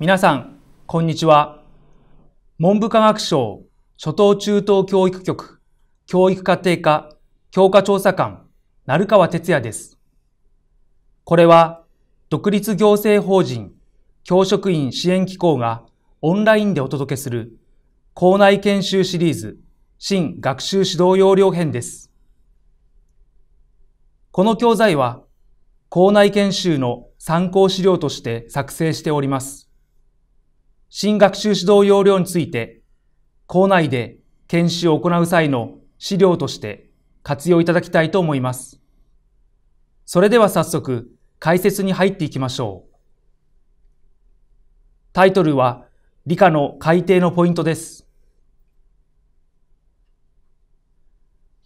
皆さん、こんにちは。文部科学省初等中等教育局教育家庭科教科調査官、成川哲也です。これは、独立行政法人教職員支援機構がオンラインでお届けする校内研修シリーズ新学習指導要領編です。この教材は、校内研修の参考資料として作成しております。新学習指導要領について、校内で研修を行う際の資料として活用いただきたいと思います。それでは早速、解説に入っていきましょう。タイトルは、理科の改定のポイントです。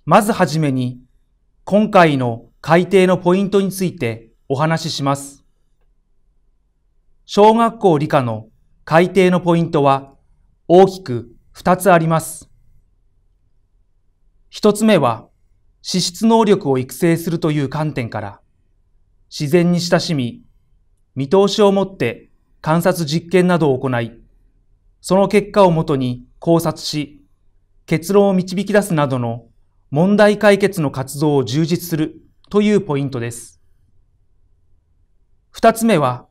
まずはじめに、今回の改定のポイントについてお話しします。小学校理科の改定のポイントは大きく2つあります。1つ目は資質能力を育成するという観点から自然に親しみ見通しを持って観察実験などを行いその結果をもとに考察し結論を導き出すなどの問題解決の活動を充実するというポイントです。二つ目は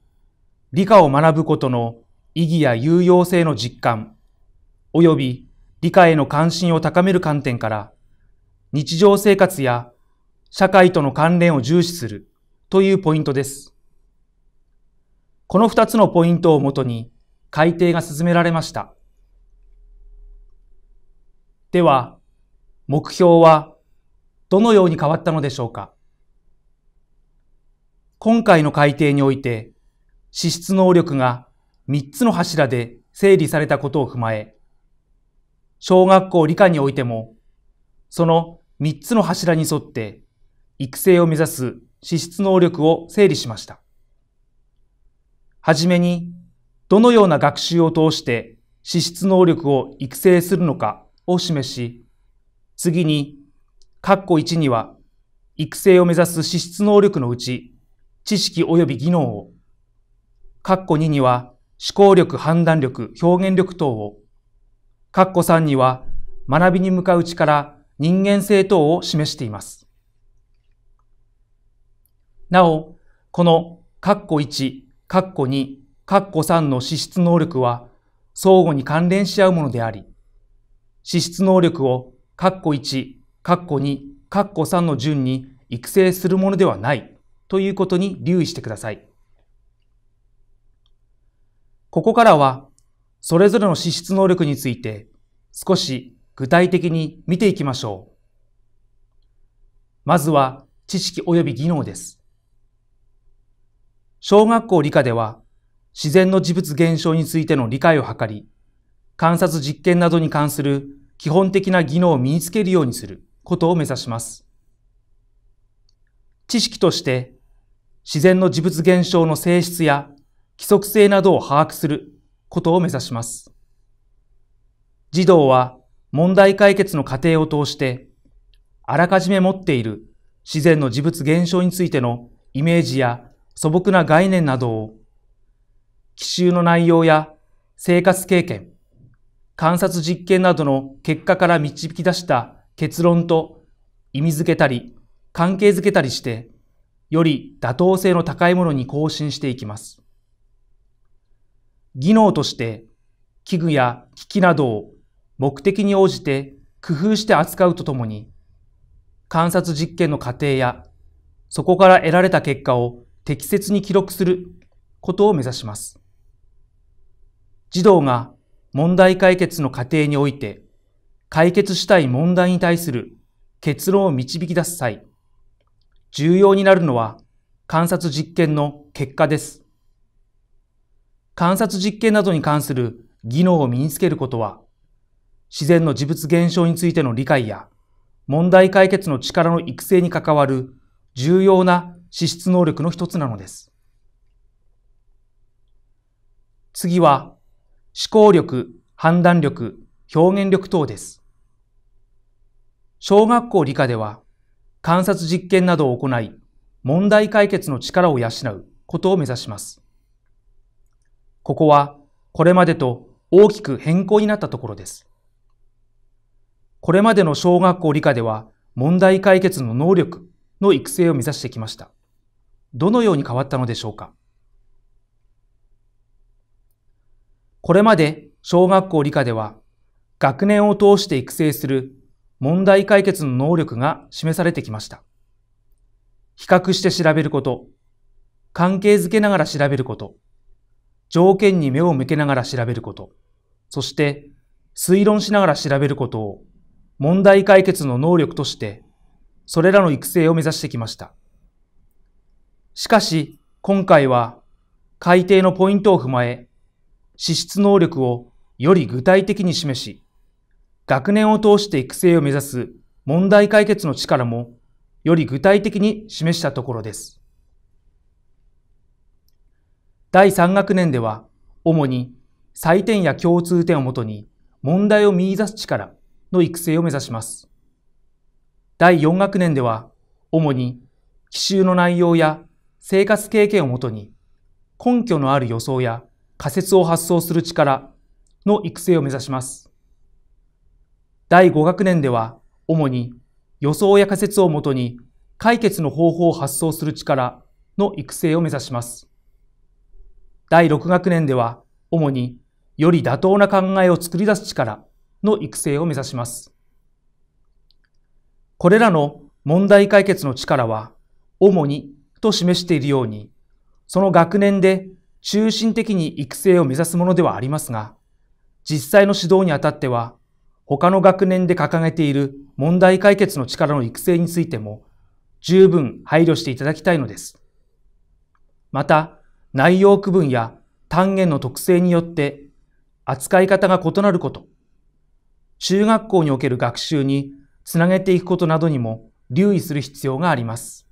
理科を学ぶことの意義や有用性の実感、及び理解への関心を高める観点から、日常生活や社会との関連を重視するというポイントです。この二つのポイントをもとに改定が進められました。では、目標はどのように変わったのでしょうか今回の改定において、資質能力が3つの柱で整理されたことを踏まえ、小学校理科においても、その3つの柱に沿って育成を目指す資質能力を整理しました。はじめに、どのような学習を通して資質能力を育成するのかを示し、次に、括弧1には、育成を目指す資質能力のうち、知識及び技能を、括弧2には、思考力、判断力、表現力等を、カッコ3には学びに向かう力、人間性等を示しています。なお、このカッコ1、カッコ2、カッコ3の資質能力は相互に関連し合うものであり、資質能力をカッコ1、カッコ2、カッコ3の順に育成するものではないということに留意してください。ここからは、それぞれの資質能力について少し具体的に見ていきましょう。まずは知識及び技能です。小学校理科では自然の事物現象についての理解を図り、観察実験などに関する基本的な技能を身につけるようにすることを目指します。知識として自然の事物現象の性質や規則性などを把握することを目指します。児童は問題解決の過程を通して、あらかじめ持っている自然の事物現象についてのイメージや素朴な概念などを、奇襲の内容や生活経験、観察実験などの結果から導き出した結論と意味づけたり、関係づけたりして、より妥当性の高いものに更新していきます。技能として器具や機器などを目的に応じて工夫して扱うとともに、観察実験の過程やそこから得られた結果を適切に記録することを目指します。児童が問題解決の過程において解決したい問題に対する結論を導き出す際、重要になるのは観察実験の結果です。観察実験などに関する技能を身につけることは、自然の事物現象についての理解や、問題解決の力の育成に関わる重要な資質能力の一つなのです。次は、思考力、判断力、表現力等です。小学校理科では、観察実験などを行い、問題解決の力を養うことを目指します。ここはこれまでと大きく変更になったところです。これまでの小学校理科では問題解決の能力の育成を目指してきました。どのように変わったのでしょうかこれまで小学校理科では学年を通して育成する問題解決の能力が示されてきました。比較して調べること、関係づけながら調べること、条件に目を向けながら調べること、そして推論しながら調べることを問題解決の能力として、それらの育成を目指してきました。しかし、今回は改定のポイントを踏まえ、資質能力をより具体的に示し、学年を通して育成を目指す問題解決の力もより具体的に示したところです。第3学年では、主に採点や共通点をもとに問題を見出す力の育成を目指します。第4学年では、主に奇襲の内容や生活経験をもとに根拠のある予想や仮説を発想する力の育成を目指します。第5学年では、主に予想や仮説をもとに解決の方法を発想する力の育成を目指します。第6学年では、主により妥当な考えを作り出す力の育成を目指します。これらの問題解決の力は、主にと示しているように、その学年で中心的に育成を目指すものではありますが、実際の指導にあたっては、他の学年で掲げている問題解決の力の育成についても、十分配慮していただきたいのです。また、内容区分や単元の特性によって扱い方が異なること、中学校における学習につなげていくことなどにも留意する必要があります。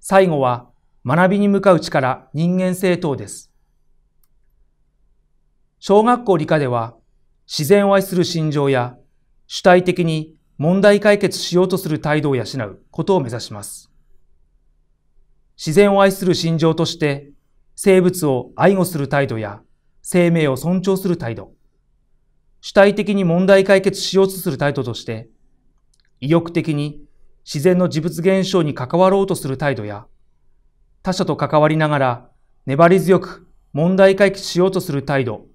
最後は学びに向かう力人間性等です。小学校理科では自然を愛する心情や主体的に問題解決しようとする態度を養うことを目指します。自然を愛する心情として、生物を愛護する態度や生命を尊重する態度、主体的に問題解決しようとする態度として、意欲的に自然の事物現象に関わろうとする態度や、他者と関わりながら粘り強く問題解決しようとする態度、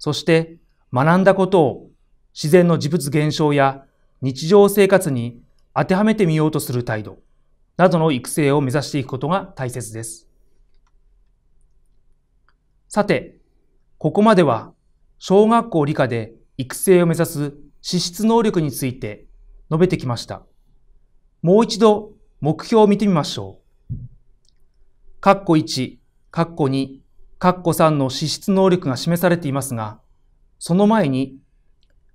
そして学んだことを自然の事物現象や日常生活に当てはめてみようとする態度。などの育成を目指していくことが大切です。さて、ここまでは小学校理科で育成を目指す資質能力について述べてきました。もう一度目標を見てみましょう。カッコ1、カッコ2、カッコ3の資質能力が示されていますが、その前に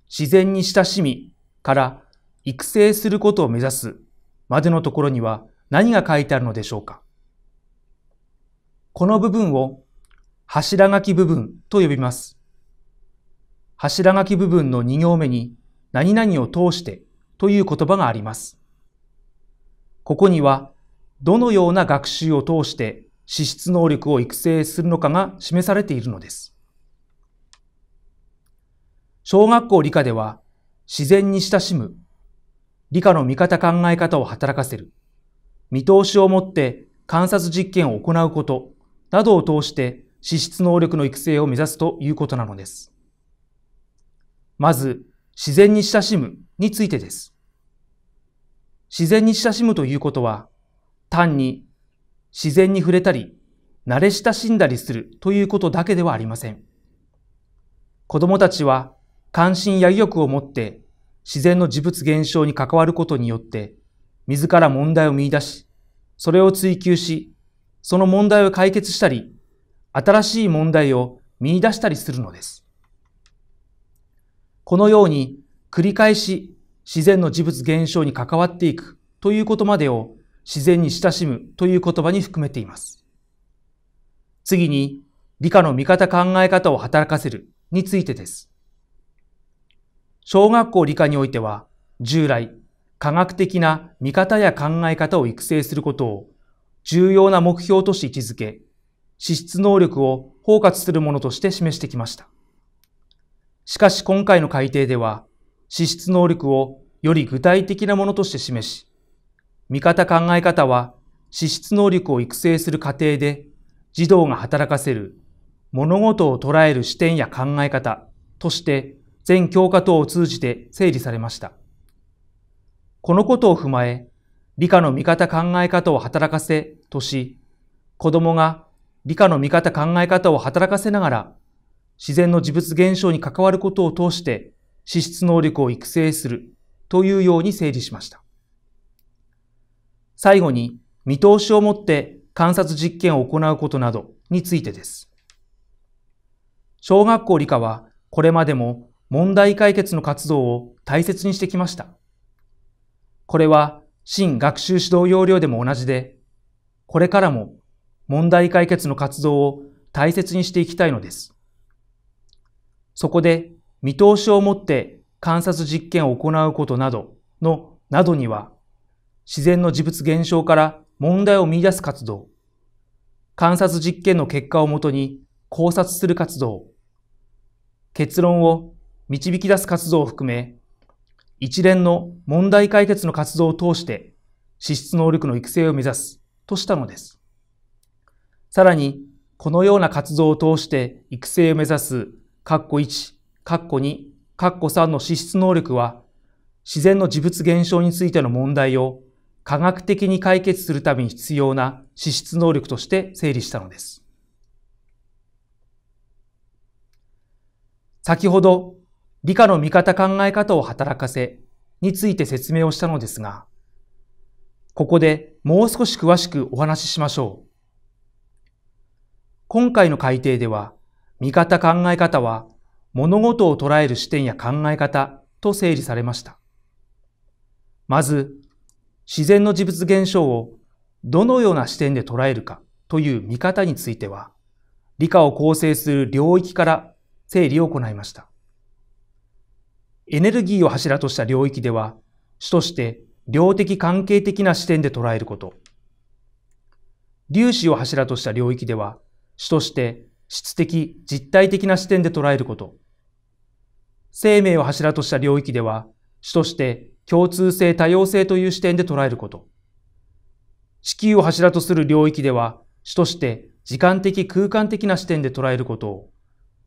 自然に親しみから育成することを目指すまでのところには何が書いてあるのでしょうかこの部分を柱書き部分と呼びます。柱書き部分の2行目に何々を通してという言葉があります。ここにはどのような学習を通して資質能力を育成するのかが示されているのです。小学校理科では自然に親しむ理科の見方考え方を働かせる、見通しを持って観察実験を行うことなどを通して資質能力の育成を目指すということなのです。まず、自然に親しむについてです。自然に親しむということは、単に自然に触れたり、慣れ親しんだりするということだけではありません。子供たちは関心や意欲を持って自然の事物現象に関わることによって、自ら問題を見出し、それを追求し、その問題を解決したり、新しい問題を見出したりするのです。このように繰り返し自然の事物現象に関わっていくということまでを自然に親しむという言葉に含めています。次に理科の見方考え方を働かせるについてです。小学校理科においては、従来、科学的な見方や考え方を育成することを重要な目標として位置づけ、資質能力を包括するものとして示してきました。しかし今回の改定では、資質能力をより具体的なものとして示し、見方考え方は資質能力を育成する過程で児童が働かせる物事を捉える視点や考え方として全教科等を通じて整理されました。このことを踏まえ、理科の見方考え方を働かせとし、子供が理科の見方考え方を働かせながら、自然の事物現象に関わることを通して資質能力を育成するというように整理しました。最後に見通しをもって観察実験を行うことなどについてです。小学校理科はこれまでも問題解決の活動を大切にしてきました。これは新学習指導要領でも同じで、これからも問題解決の活動を大切にしていきたいのです。そこで見通しを持って観察実験を行うことなどの、などには、自然の事物現象から問題を見出す活動、観察実験の結果をもとに考察する活動、結論を導き出す活動を含め、一連の問題解決の活動を通して資質能力の育成を目指すとしたのです。さらに、このような活動を通して育成を目指す、括弧1、括弧2、括弧3の資質能力は、自然の自物現象についての問題を科学的に解決するために必要な資質能力として整理したのです。先ほど理科の見方考え方を働かせについて説明をしたのですが、ここでもう少し詳しくお話ししましょう。今回の改定では、見方考え方は物事を捉える視点や考え方と整理されました。まず、自然の事物現象をどのような視点で捉えるかという見方については、理科を構成する領域から整理を行いました。エネルギーを柱とした領域では、主として量的関係的な視点で捉えること。粒子を柱とした領域では、主として質的実体的な視点で捉えること。生命を柱とした領域では、主として共通性多様性という視点で捉えること。地球を柱とする領域では、主として時間的空間的な視点で捉えることを、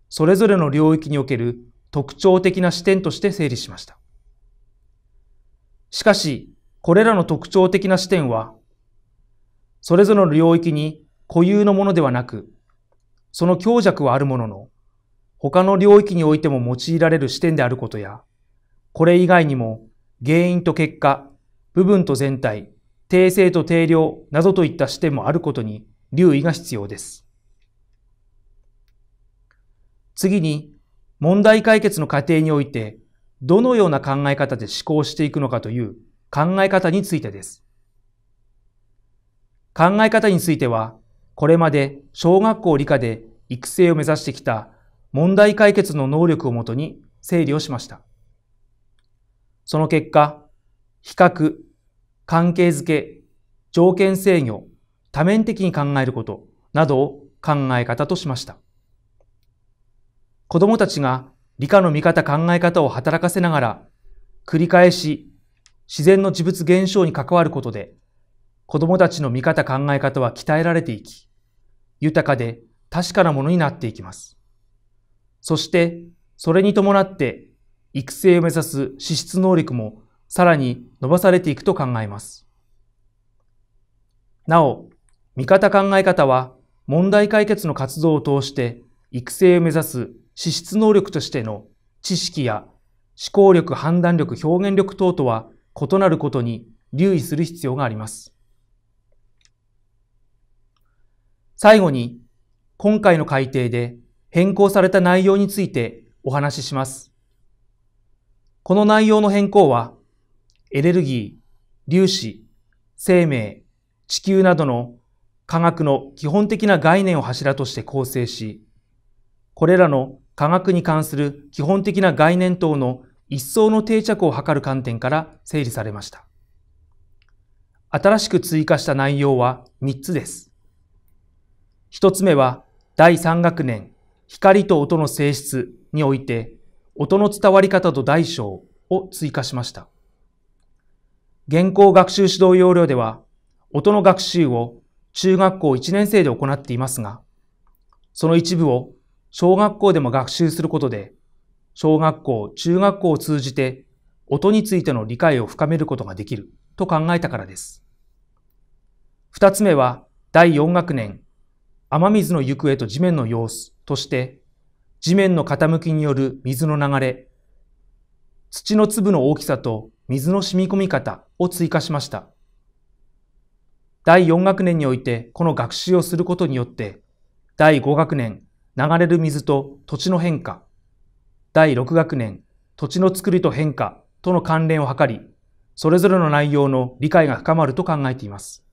それぞれの領域における特徴的な視点として整理しました。しかし、これらの特徴的な視点は、それぞれの領域に固有のものではなく、その強弱はあるものの、他の領域においても用いられる視点であることや、これ以外にも原因と結果、部分と全体、訂正と定量などといった視点もあることに留意が必要です。次に、問題解決の過程において、どのような考え方で思考していくのかという考え方についてです。考え方については、これまで小学校理科で育成を目指してきた問題解決の能力をもとに整理をしました。その結果、比較、関係づけ、条件制御、多面的に考えることなどを考え方としました。子供たちが理科の見方考え方を働かせながら、繰り返し自然の事物現象に関わることで、子供たちの見方考え方は鍛えられていき、豊かで確かなものになっていきます。そして、それに伴って育成を目指す資質能力もさらに伸ばされていくと考えます。なお、見方考え方は問題解決の活動を通して育成を目指す資質能力としての知識や思考力、判断力、表現力等とは異なることに留意する必要があります。最後に、今回の改定で変更された内容についてお話しします。この内容の変更は、エネルギー、粒子、生命、地球などの科学の基本的な概念を柱として構成し、これらの科学に関する基本的な概念等の一層の定着を図る観点から整理されました。新しく追加した内容は3つです。1つ目は第3学年光と音の性質において音の伝わり方と大小を追加しました。現行学習指導要領では音の学習を中学校1年生で行っていますが、その一部を小学校でも学習することで、小学校、中学校を通じて音についての理解を深めることができると考えたからです。二つ目は第四学年、雨水の行方と地面の様子として、地面の傾きによる水の流れ、土の粒の大きさと水の染み込み方を追加しました。第4学年においてこの学習をすることによって、第5学年、流れる水と土地の変化、第6学年、土地の作りと変化との関連を図り、それぞれの内容の理解が深まると考えています。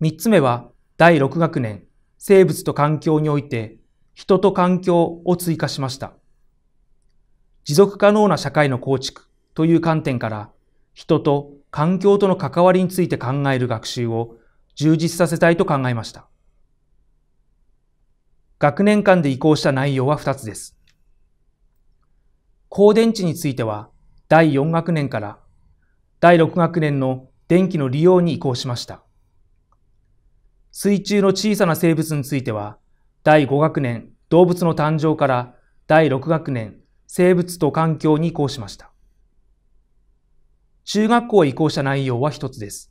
3つ目は、第6学年、生物と環境において、人と環境を追加しました。持続可能な社会の構築という観点から、人と環境との関わりについて考える学習を充実させたいと考えました。学年間で移行した内容は2つです。高電池については、第4学年から第6学年の電気の利用に移行しました。水中の小さな生物については、第5学年動物の誕生から第6学年生物と環境に移行しました。中学校へ移行した内容は一つです。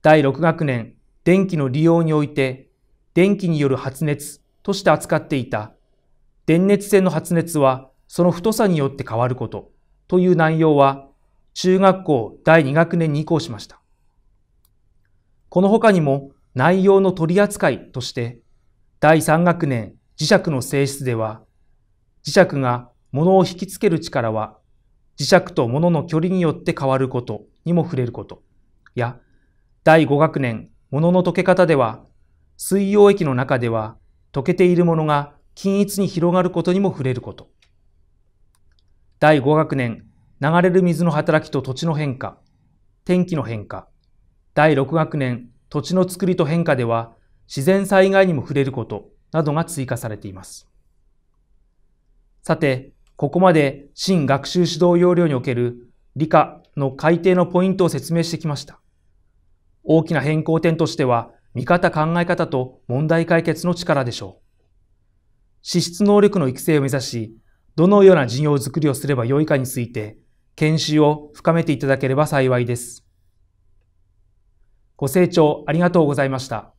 第6学年電気の利用において、電気による発熱、として扱っていた電熱線の発熱はその太さによって変わることという内容は中学校第2学年に移行しました。この他にも内容の取り扱いとして第3学年磁石の性質では磁石が物を引きつける力は磁石と物の距離によって変わることにも触れることや第5学年物の溶け方では水溶液の中では溶けているものが均一に広がることにも触れること。第5学年、流れる水の働きと土地の変化、天気の変化。第6学年、土地の作りと変化では、自然災害にも触れることなどが追加されています。さて、ここまで新学習指導要領における理科の改定のポイントを説明してきました。大きな変更点としては、見方考え方と問題解決の力でしょう。資質能力の育成を目指し、どのような事業づくりをすればよいかについて、研修を深めていただければ幸いです。ご清聴ありがとうございました。